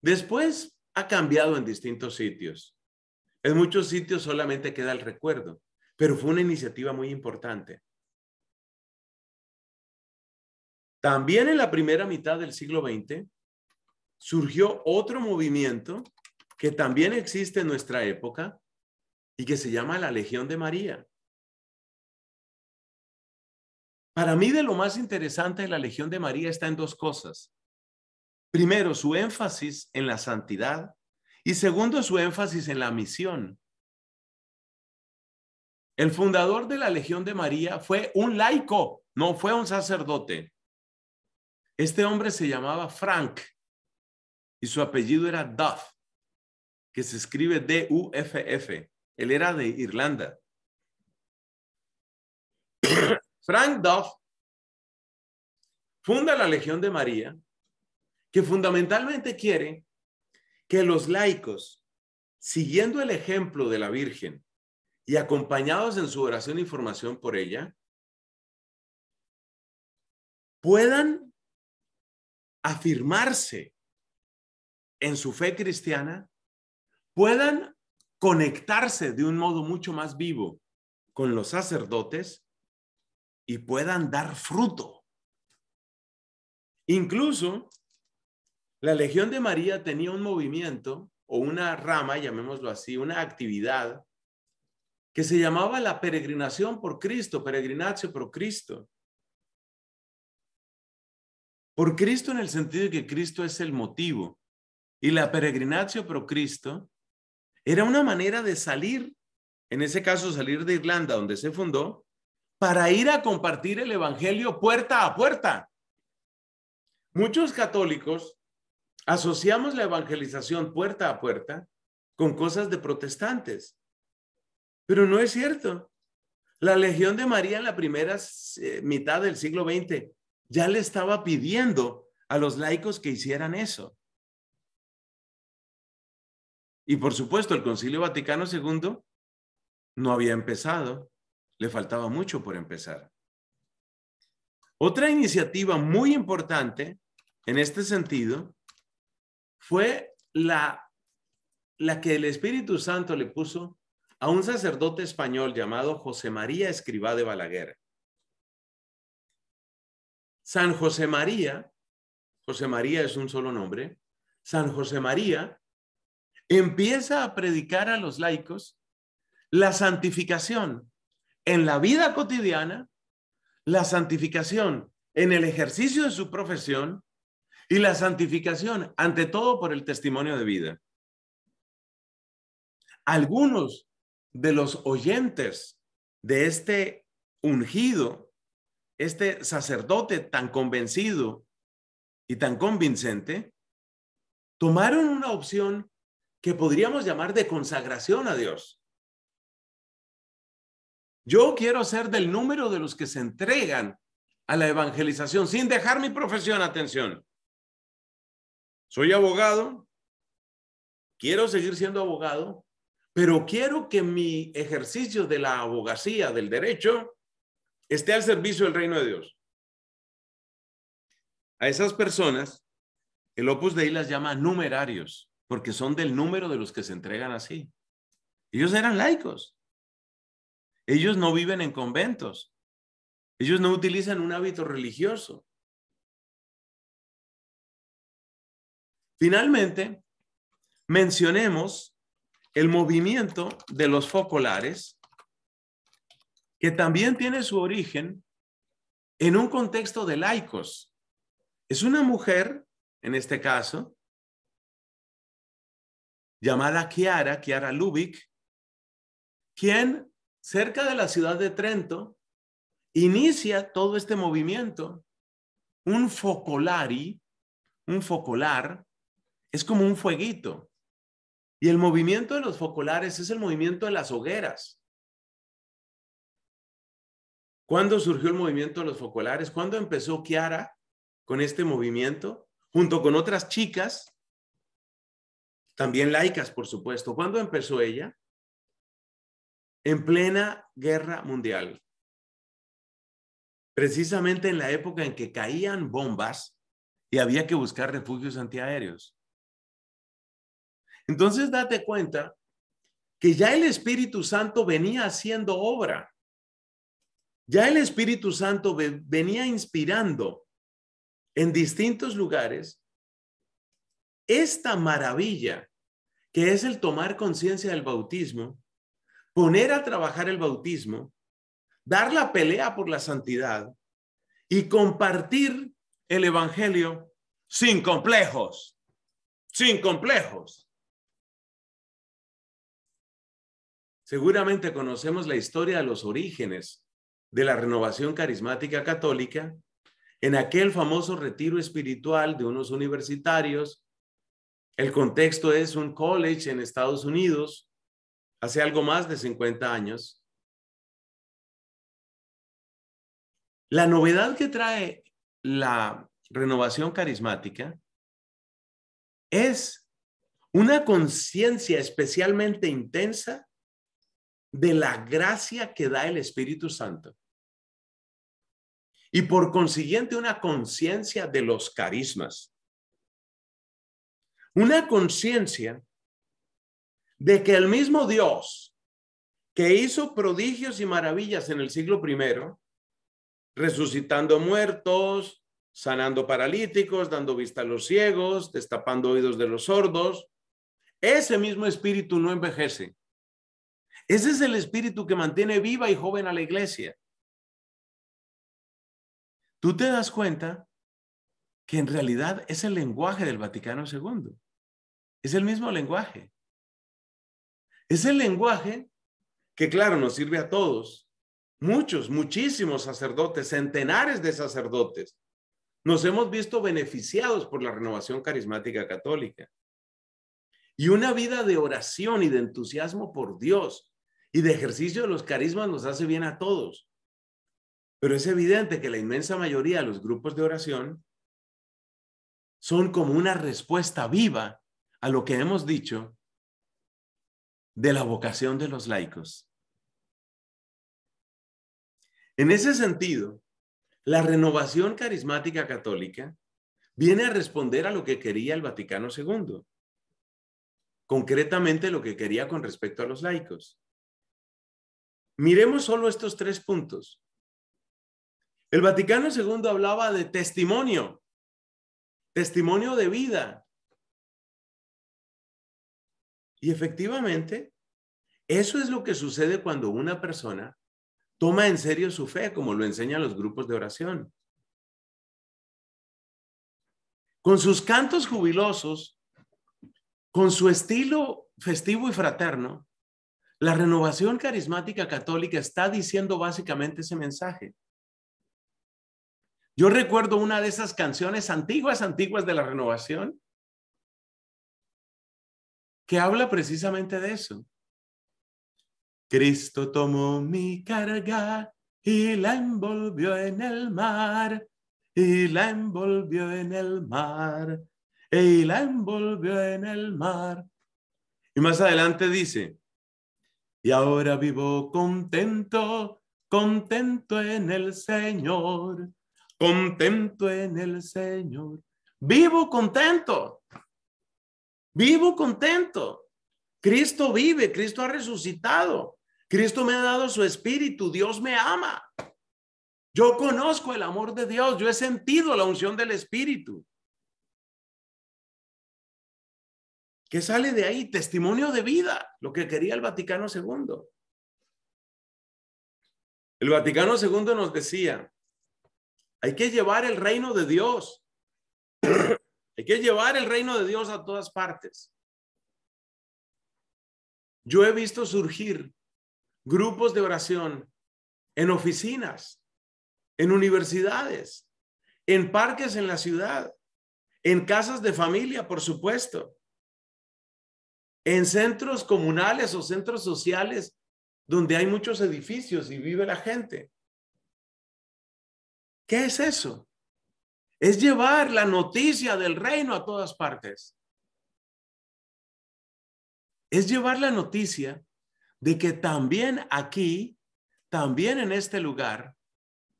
Después ha cambiado en distintos sitios. En muchos sitios solamente queda el recuerdo pero fue una iniciativa muy importante. También en la primera mitad del siglo XX surgió otro movimiento que también existe en nuestra época y que se llama la Legión de María. Para mí de lo más interesante de la Legión de María está en dos cosas. Primero, su énfasis en la santidad y segundo, su énfasis en la misión. El fundador de la Legión de María fue un laico, no fue un sacerdote. Este hombre se llamaba Frank y su apellido era Duff, que se escribe D-U-F-F. Él era de Irlanda. Frank Duff funda la Legión de María, que fundamentalmente quiere que los laicos, siguiendo el ejemplo de la Virgen y acompañados en su oración y e formación por ella, puedan afirmarse en su fe cristiana, puedan conectarse de un modo mucho más vivo con los sacerdotes y puedan dar fruto. Incluso la Legión de María tenía un movimiento o una rama, llamémoslo así, una actividad que se llamaba la peregrinación por Cristo, peregrinatio pro Cristo. Por Cristo en el sentido de que Cristo es el motivo. Y la peregrinatio pro Cristo era una manera de salir, en ese caso salir de Irlanda, donde se fundó, para ir a compartir el Evangelio puerta a puerta. Muchos católicos asociamos la evangelización puerta a puerta con cosas de protestantes. Pero no es cierto. La Legión de María en la primera eh, mitad del siglo XX ya le estaba pidiendo a los laicos que hicieran eso. Y por supuesto, el Concilio Vaticano II no había empezado, le faltaba mucho por empezar. Otra iniciativa muy importante en este sentido fue la que el Espíritu Santo le puso a un sacerdote español llamado José María Escribá de Balaguer. San José María, José María es un solo nombre, San José María empieza a predicar a los laicos la santificación en la vida cotidiana, la santificación en el ejercicio de su profesión y la santificación ante todo por el testimonio de vida. Algunos de los oyentes de este ungido, este sacerdote tan convencido y tan convincente, tomaron una opción que podríamos llamar de consagración a Dios. Yo quiero ser del número de los que se entregan a la evangelización sin dejar mi profesión, atención. Soy abogado, quiero seguir siendo abogado, pero quiero que mi ejercicio de la abogacía, del derecho, esté al servicio del reino de Dios. A esas personas, el Opus Dei las llama numerarios, porque son del número de los que se entregan así. Ellos eran laicos. Ellos no viven en conventos. Ellos no utilizan un hábito religioso. Finalmente, mencionemos el movimiento de los focolares, que también tiene su origen en un contexto de laicos. Es una mujer, en este caso, llamada Chiara, Chiara Lubick, quien cerca de la ciudad de Trento inicia todo este movimiento. Un focolari, un focolar, es como un fueguito y el movimiento de los focolares es el movimiento de las hogueras. ¿Cuándo surgió el movimiento de los focolares? ¿Cuándo empezó Kiara con este movimiento? Junto con otras chicas, también laicas, por supuesto. ¿Cuándo empezó ella? En plena guerra mundial. Precisamente en la época en que caían bombas y había que buscar refugios antiaéreos. Entonces date cuenta que ya el Espíritu Santo venía haciendo obra. Ya el Espíritu Santo venía inspirando en distintos lugares esta maravilla que es el tomar conciencia del bautismo, poner a trabajar el bautismo, dar la pelea por la santidad y compartir el Evangelio sin complejos, sin complejos. Seguramente conocemos la historia de los orígenes de la renovación carismática católica en aquel famoso retiro espiritual de unos universitarios. El contexto es un college en Estados Unidos hace algo más de 50 años. La novedad que trae la renovación carismática es una conciencia especialmente intensa de la gracia que da el Espíritu Santo. Y por consiguiente una conciencia de los carismas. Una conciencia de que el mismo Dios que hizo prodigios y maravillas en el siglo primero, resucitando muertos, sanando paralíticos, dando vista a los ciegos, destapando oídos de los sordos, ese mismo espíritu no envejece. Ese es el espíritu que mantiene viva y joven a la iglesia. Tú te das cuenta que en realidad es el lenguaje del Vaticano II. Es el mismo lenguaje. Es el lenguaje que, claro, nos sirve a todos. Muchos, muchísimos sacerdotes, centenares de sacerdotes, nos hemos visto beneficiados por la renovación carismática católica. Y una vida de oración y de entusiasmo por Dios y de ejercicio los carismas nos hace bien a todos. Pero es evidente que la inmensa mayoría de los grupos de oración son como una respuesta viva a lo que hemos dicho de la vocación de los laicos. En ese sentido, la renovación carismática católica viene a responder a lo que quería el Vaticano II, concretamente lo que quería con respecto a los laicos. Miremos solo estos tres puntos. El Vaticano II hablaba de testimonio, testimonio de vida. Y efectivamente, eso es lo que sucede cuando una persona toma en serio su fe, como lo enseñan los grupos de oración. Con sus cantos jubilosos, con su estilo festivo y fraterno, la renovación carismática católica está diciendo básicamente ese mensaje. Yo recuerdo una de esas canciones antiguas, antiguas de la renovación, que habla precisamente de eso. Cristo tomó mi carga y la envolvió en el mar, y la envolvió en el mar, y la envolvió en el mar. Y más adelante dice, y ahora vivo contento, contento en el Señor, contento en el Señor. Vivo contento, vivo contento. Cristo vive, Cristo ha resucitado, Cristo me ha dado su espíritu, Dios me ama. Yo conozco el amor de Dios, yo he sentido la unción del espíritu. ¿Qué sale de ahí? Testimonio de vida, lo que quería el Vaticano II. El Vaticano II nos decía, hay que llevar el reino de Dios. hay que llevar el reino de Dios a todas partes. Yo he visto surgir grupos de oración en oficinas, en universidades, en parques en la ciudad, en casas de familia, por supuesto en centros comunales o centros sociales donde hay muchos edificios y vive la gente. ¿Qué es eso? Es llevar la noticia del reino a todas partes. Es llevar la noticia de que también aquí, también en este lugar,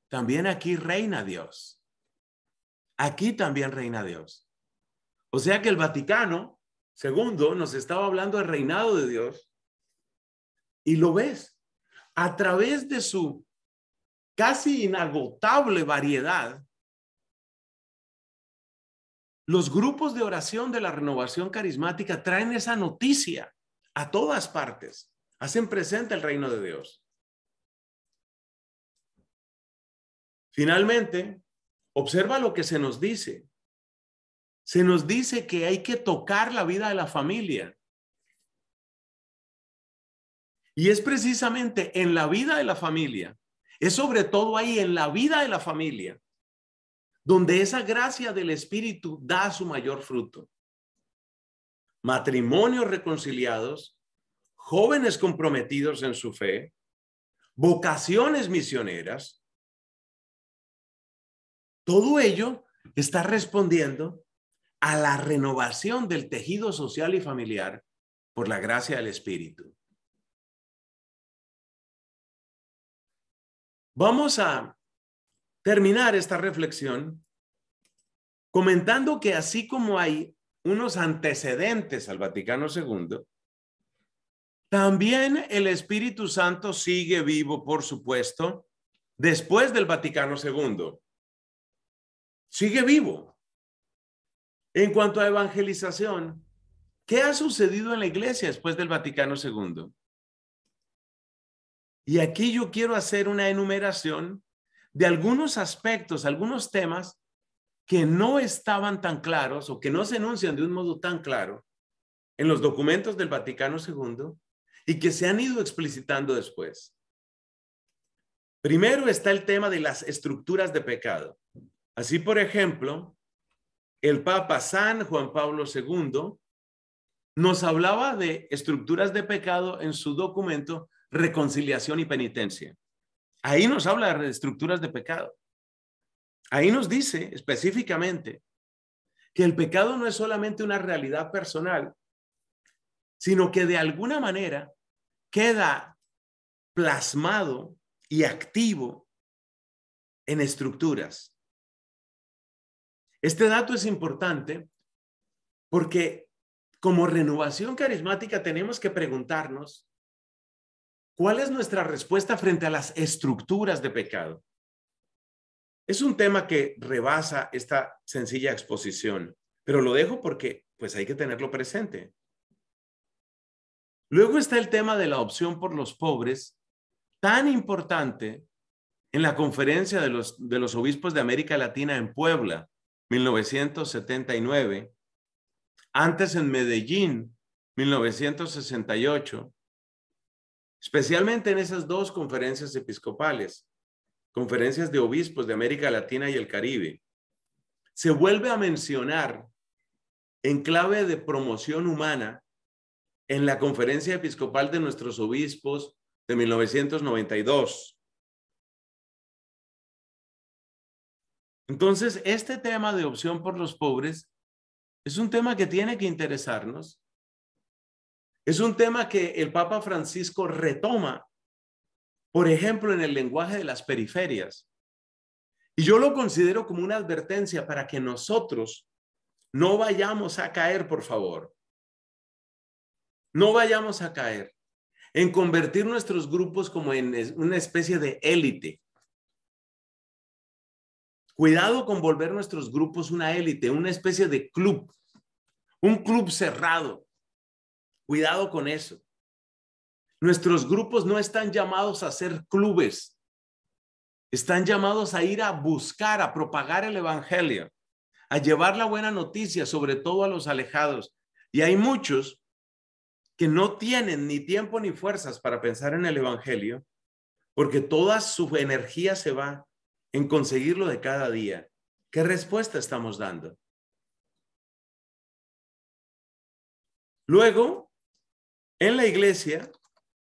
también aquí reina Dios. Aquí también reina Dios. O sea que el Vaticano Segundo, nos estaba hablando del reinado de Dios. Y lo ves a través de su casi inagotable variedad. Los grupos de oración de la renovación carismática traen esa noticia a todas partes, hacen presente el reino de Dios. Finalmente, observa lo que se nos dice se nos dice que hay que tocar la vida de la familia. Y es precisamente en la vida de la familia, es sobre todo ahí en la vida de la familia, donde esa gracia del Espíritu da su mayor fruto. Matrimonios reconciliados, jóvenes comprometidos en su fe, vocaciones misioneras, todo ello está respondiendo a la renovación del tejido social y familiar por la gracia del Espíritu. Vamos a terminar esta reflexión comentando que así como hay unos antecedentes al Vaticano II, también el Espíritu Santo sigue vivo, por supuesto, después del Vaticano II. Sigue vivo. En cuanto a evangelización, ¿qué ha sucedido en la iglesia después del Vaticano II? Y aquí yo quiero hacer una enumeración de algunos aspectos, algunos temas que no estaban tan claros o que no se enuncian de un modo tan claro en los documentos del Vaticano II y que se han ido explicitando después. Primero está el tema de las estructuras de pecado. Así, por ejemplo, el Papa San Juan Pablo II nos hablaba de estructuras de pecado en su documento Reconciliación y Penitencia. Ahí nos habla de estructuras de pecado. Ahí nos dice específicamente que el pecado no es solamente una realidad personal, sino que de alguna manera queda plasmado y activo en estructuras. Este dato es importante porque como renovación carismática tenemos que preguntarnos cuál es nuestra respuesta frente a las estructuras de pecado. Es un tema que rebasa esta sencilla exposición, pero lo dejo porque pues hay que tenerlo presente. Luego está el tema de la opción por los pobres, tan importante en la conferencia de los, de los obispos de América Latina en Puebla, 1979, antes en Medellín, 1968, especialmente en esas dos conferencias episcopales, conferencias de obispos de América Latina y el Caribe, se vuelve a mencionar en clave de promoción humana en la conferencia episcopal de nuestros obispos de 1992. Entonces, este tema de opción por los pobres es un tema que tiene que interesarnos. Es un tema que el Papa Francisco retoma, por ejemplo, en el lenguaje de las periferias. Y yo lo considero como una advertencia para que nosotros no vayamos a caer, por favor. No vayamos a caer en convertir nuestros grupos como en una especie de élite Cuidado con volver nuestros grupos una élite, una especie de club, un club cerrado. Cuidado con eso. Nuestros grupos no están llamados a ser clubes, están llamados a ir a buscar, a propagar el Evangelio, a llevar la buena noticia, sobre todo a los alejados. Y hay muchos que no tienen ni tiempo ni fuerzas para pensar en el Evangelio, porque toda su energía se va en conseguirlo de cada día? ¿Qué respuesta estamos dando? Luego, en la iglesia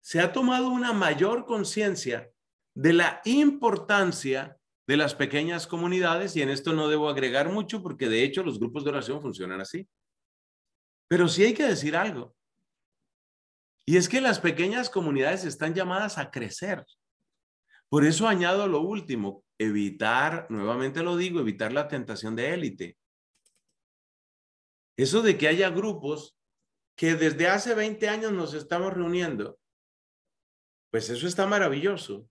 se ha tomado una mayor conciencia de la importancia de las pequeñas comunidades, y en esto no debo agregar mucho porque de hecho los grupos de oración funcionan así. Pero sí hay que decir algo. Y es que las pequeñas comunidades están llamadas a crecer. Por eso añado lo último, evitar, nuevamente lo digo, evitar la tentación de élite. Eso de que haya grupos que desde hace 20 años nos estamos reuniendo, pues eso está maravilloso.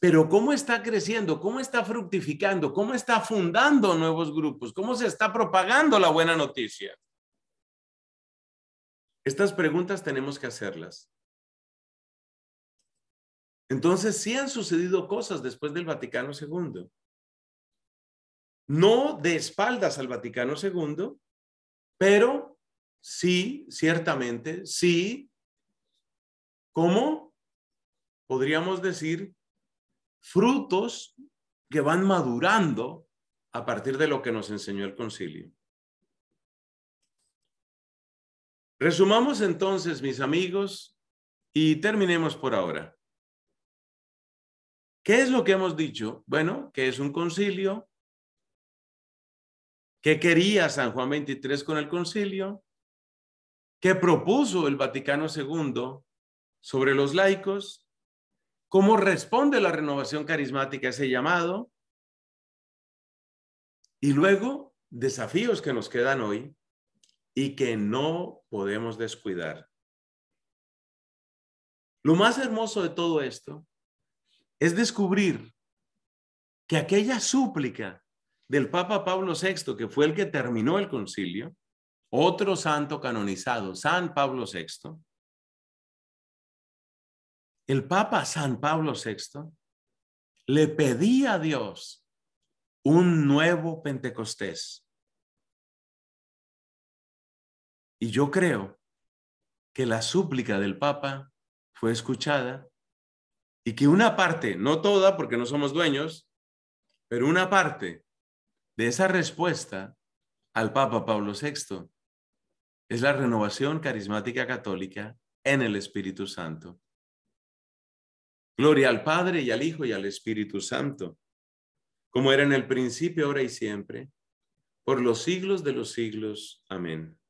Pero ¿cómo está creciendo? ¿Cómo está fructificando? ¿Cómo está fundando nuevos grupos? ¿Cómo se está propagando la buena noticia? Estas preguntas tenemos que hacerlas. Entonces, sí han sucedido cosas después del Vaticano II. No de espaldas al Vaticano II, pero sí, ciertamente, sí, como podríamos decir, frutos que van madurando a partir de lo que nos enseñó el concilio. Resumamos entonces, mis amigos, y terminemos por ahora. ¿Qué es lo que hemos dicho? Bueno, que es un concilio. ¿Qué quería San Juan 23 con el concilio? ¿Qué propuso el Vaticano II sobre los laicos? ¿Cómo responde la renovación carismática a ese llamado? Y luego, desafíos que nos quedan hoy y que no podemos descuidar. Lo más hermoso de todo esto es descubrir que aquella súplica del Papa Pablo VI, que fue el que terminó el concilio, otro santo canonizado, San Pablo VI, el Papa San Pablo VI le pedía a Dios un nuevo Pentecostés. Y yo creo que la súplica del Papa fue escuchada y que una parte, no toda porque no somos dueños, pero una parte de esa respuesta al Papa Pablo VI es la renovación carismática católica en el Espíritu Santo. Gloria al Padre y al Hijo y al Espíritu Santo, como era en el principio, ahora y siempre, por los siglos de los siglos. Amén.